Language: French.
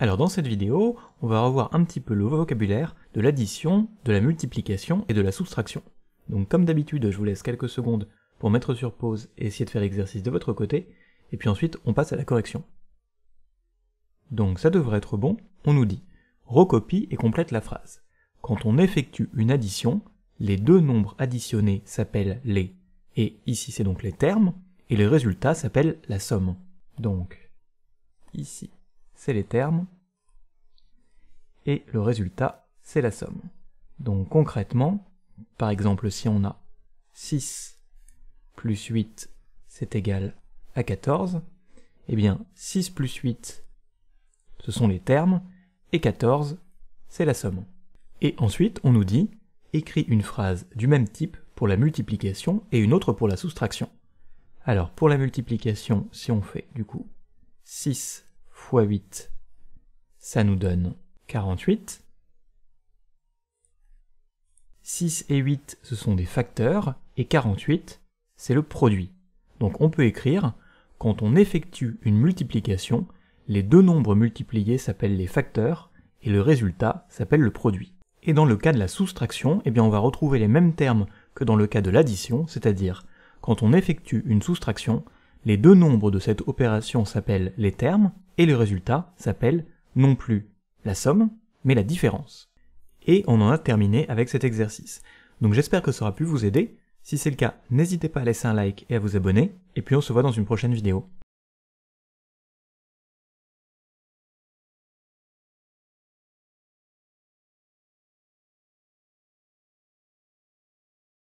Alors dans cette vidéo, on va revoir un petit peu le vocabulaire de l'addition, de la multiplication et de la soustraction. Donc comme d'habitude, je vous laisse quelques secondes pour mettre sur pause et essayer de faire l'exercice de votre côté, et puis ensuite on passe à la correction. Donc ça devrait être bon, on nous dit « recopie et complète la phrase ». Quand on effectue une addition, les deux nombres additionnés s'appellent les « et ici c'est donc les termes, et le résultat s'appelle la somme. Donc, ici, c'est les termes, et le résultat, c'est la somme. Donc concrètement, par exemple si on a 6 plus 8, c'est égal à 14, eh bien 6 plus 8, ce sont les termes, et 14, c'est la somme. Et ensuite, on nous dit, écris une phrase du même type pour la multiplication et une autre pour la soustraction. Alors pour la multiplication, si on fait du coup 6 fois 8. Ça nous donne 48. 6 et 8, ce sont des facteurs, et 48, c'est le produit. Donc on peut écrire, quand on effectue une multiplication, les deux nombres multipliés s'appellent les facteurs, et le résultat s'appelle le produit. Et dans le cas de la soustraction, eh bien on va retrouver les mêmes termes que dans le cas de l'addition, c'est-à-dire quand on effectue une soustraction, les deux nombres de cette opération s'appellent les termes, et le résultat s'appelle non plus la somme, mais la différence. Et on en a terminé avec cet exercice. Donc j'espère que ça aura pu vous aider. Si c'est le cas, n'hésitez pas à laisser un like et à vous abonner, et puis on se voit dans une prochaine vidéo.